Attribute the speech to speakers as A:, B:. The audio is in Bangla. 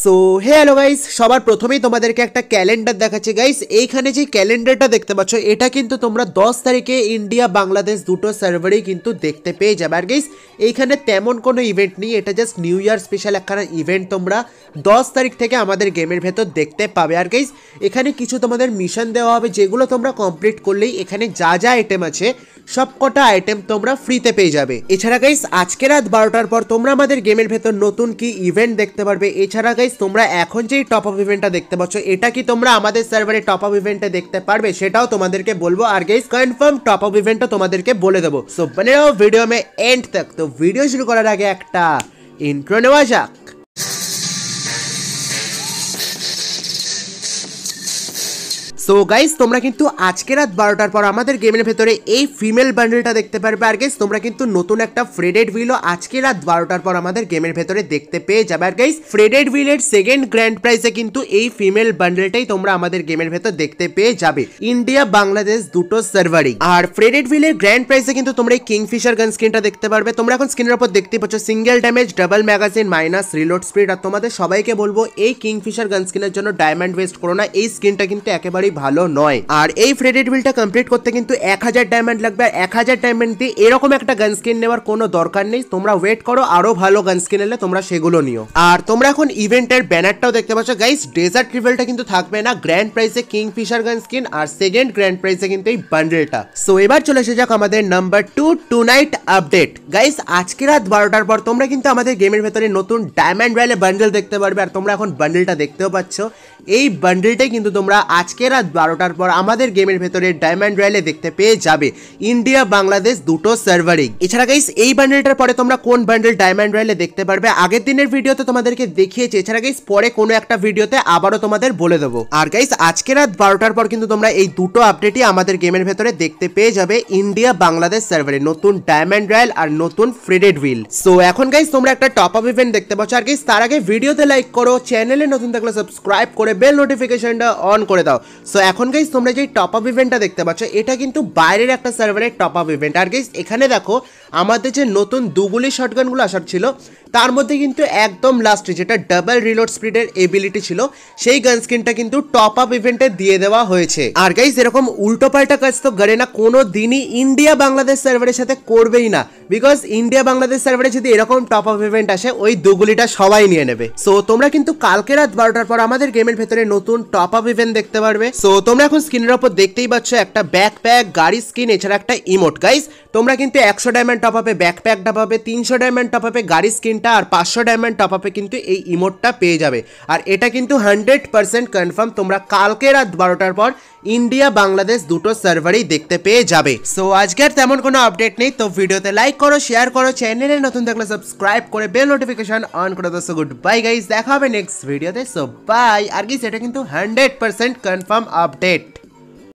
A: সো হে হ্যালো গাইস সবার প্রথমেই তোমাদেরকে একটা ক্যালেন্ডার দেখাচ্ছে গাইস এইখানে যে ক্যালেন্ডারটা দেখতে পাচ্ছ এটা কিন্তু তোমরা দশ তারিখে ইন্ডিয়া বাংলাদেশ দুটো সার্ভারেই কিন্তু দেখতে পেয়ে যাবে আর গাইস এইখানে তেমন কোনো ইভেন্ট নেই এটা জাস্ট নিউ ইয়ার স্পেশাল একখানা ইভেন্ট তোমরা দশ তারিখ থেকে আমাদের গেমের ভেতর দেখতে পাবে আর গাইস এখানে কিছু তোমাদের মিশন দেওয়া হবে যেগুলো তোমরা কমপ্লিট করলেই এখানে যা যা আইটেম আছে সবকটা আইটেম তোমরা ফ্রিতে পেয়ে যাবে এছাড়া গাইস আজকে রাত বারোটার পর তোমরা আমাদের গেমের ভেতর নতুন কি ইভেন্ট দেখতে পারবে এছাড়া গাইস তোমরা এখন যেই টপ আপ ইভেন্টটা দেখতে পাচ্ছ এটা কি তোমরা আমাদের সার্ভারে টপ আপ ইভেন্টে দেখতে পারবে সেটাও তোমাদেরকে বলবো আর গাইস কনফার্ম টপ আপ ইভেন্টটা তোমাদেরকে বলে দেবো সো বনে ভিডিও মে এন্ড তক তো ভিডিও শুরু করার আগে একটা ইন্ট্রো নেওয়া যাক সো গাইস তোমরা কিন্তু আজকে রাত বারোটার পর আমাদের গেমের ভেতরে এই ফিমেল বান্ডেলটা দেখতে পারবে আর গাইস তোমরা কিন্তু নতুন একটা ফ্রেডেড হুইলও আজকে রাত বারোটার পর আমাদের গেমের ভেতরে দেখতে পেয়ে যাবে আর গাইস ফ্রেডেড হুইলের সেকেন্ড গ্র্যান্ড প্রাইজে কিন্তু এই ফিমেল বান্ডেলটাই তোমরা আমাদের গেমের ভেতর দেখতে পেয়ে যাবে ইন্ডিয়া বাংলাদেশ দুটো সার্ভারই আর ফ্রেডেড হুইলের গ্র্যান্ড প্রাইজে কিন্তু তোমরা এই কিংফিশার গান স্ক্রিনটা দেখতে পারবে তোমরা এখন স্ক্রিনের উপর দেখতে পাচ্ছ single damage double magazine minus reload speed আর তোমাদের সবাইকে বলবো এই কিংফিশার গান স্ক্রিনের জন্য ডায়মন্ড ওয়েস্ট করো না এই স্ক্রিনটা কিন্তু একেবারেই ভালো নয় আর এই ফ্রেডেড বিলটা কমপ্লিট করতে কিন্তু এক হাজার ডায়মন্ড লাগবে আর এক হাজার ডায়মন্ড দিয়ে এরকম একটা গান স্কিন নেওয়ার কোনো দরকার নেই তোমরা ওয়েট করো আরো ভালো গান স্কিন এলে তোমরা সেগুলো নিও আর তোমরা এখন ইভেন্টের ব্যানারটাও দেখতে পাচ্ছ গাইস ডেজার্ট রিভেলটা কিন্তু থাকবে না গ্র্যান্ড প্রাইজে কিং ফিশার গান স্কিন আর সেকেন্ড গ্র্যান্ড প্রাইজে কিন্তু এই বান্ডেলটা সো এবার চলে এসে যাক আমাদের number two tonight update guys আজকে রাত বারোটার পর তোমরা কিন্তু আমাদের গেমের ভেতরে নতুন ডায়মন্ড রয়্যালে বান্ডেল দেখতে পারবে আর তোমরা এখন বান্ডেলটা দেখতেও পাচ্ছ এই বান্ডেলটাই কিন্তু তোমরা আজকে রাত রাত বারোটার পর আমাদের গেমের ভেতরে ডায়মন্ড রয়্যালে দেখতে পেয়ে যাবে ইন্ডিয়া বাংলাদেশ দুটো সার্ভারিং এছাড়া গাইস এই ব্যান্ডেলটার পরে তোমরা কোন ব্যান্ডেল ডায়মন্ড রয়্যালে দেখতে পারবে আগের দিনের ভিডিওতে তোমাদেরকে দেখিয়েছি এছাড়া গাইস পরে কোনো একটা ভিডিওতে আবারও তোমাদের বলে দেবো আর গাইস আজকে রাত বারোটার পর কিন্তু তোমরা এই দুটো আপডেটই আমাদের গেমের ভেতরে দেখতে পেয়ে যাবে ইন্ডিয়া বাংলাদেশ সার্ভারে নতুন ডায়মন্ড রয়্যাল আর নতুন ফ্রেডেড উইল সো এখন গাইস তোমরা একটা টপ আপ ইভেন্ট দেখতে পাচ্ছ আর গাইস তার আগে ভিডিওতে লাইক করো চ্যানেলে নতুন থাকলে সাবস্ক্রাইব করে বেল নোটিফিকেশনটা অন করে দাও সো এখন গাইজ তোমরা যে টপ আপ ইভেন্টটা দেখতে পাচ্ছ এটা কিন্তু বাইরের একটা সার্ভারের টপ আপ ইভেন্ট আর গাইজ এখানে দেখো আমাদের যে নতুন দুগুলি শটগানগুলো আসার ছিল তার মধ্যে কিন্তু একদম লাস্টে যেটা ডাবল রিলোড স্পিডের এবিলিটি ছিল সেই গান স্কিনটা কিন্তু টপ আপ ইভেন্টে দিয়ে দেওয়া হয়েছে আর গাইজ এরকম উল্টো পাল্টা কাজ তো না কোনো দিনই ইন্ডিয়া বাংলাদেশ সার্ভারের সাথে করবেই না বিকজ ইন্ডিয়া বাংলাদেশ সার্ভারে যদি এরকম টপ আপ ইভেন্ট আসে ওই দুগুলিটা সবাই নিয়ে নেবে সো তোমরা কিন্তু কালকে রাত বারোটার পর আমাদের গেমের ভেতরে নতুন টপ আপ ইভেন্ট দেখতে পারবে সো তোমরা এখন স্ক্রিনের ওপর দেখতেই পাচ্ছ একটা ব্যাকপ্যাক গাড়ির স্কিন এছাড়া একটা ইমোট গাইস তোমরা কিন্তু একশো ডায়মন্ড টপ আপে ব্যাকপ্যাকটা পাবে তিনশো ডায়মন্ড টপ আপে গাড়ির স্ক্রিনটা আর পাঁচশো ডায়মন্ড টপ আপে কিন্তু এই ইমোটটা পেয়ে যাবে আর এটা কিন্তু হান্ড্রেড পারসেন্ট কনফার্ম তোমরা কালকে রাত বারোটার পর ইন্ডিয়া বাংলাদেশ দুটো সার্ভারেই দেখতে পেয়ে যাবে সো আজকের তেমন কোনো আপডেট নেই তো ভিডিওতে লাইক করো শেয়ার করো চ্যানেলে নতুন থাকলে সাবস্ক্রাইব করে বেল নোটিফিকেশন অন করে দোস্ত গুড বাই গাইজ দেখা হবে নেক্সট ভিডিওতে সো বাই আর কি সেটা কিন্তু হান্ড্রেড পারসেন্ট কনফার্ম আপডেট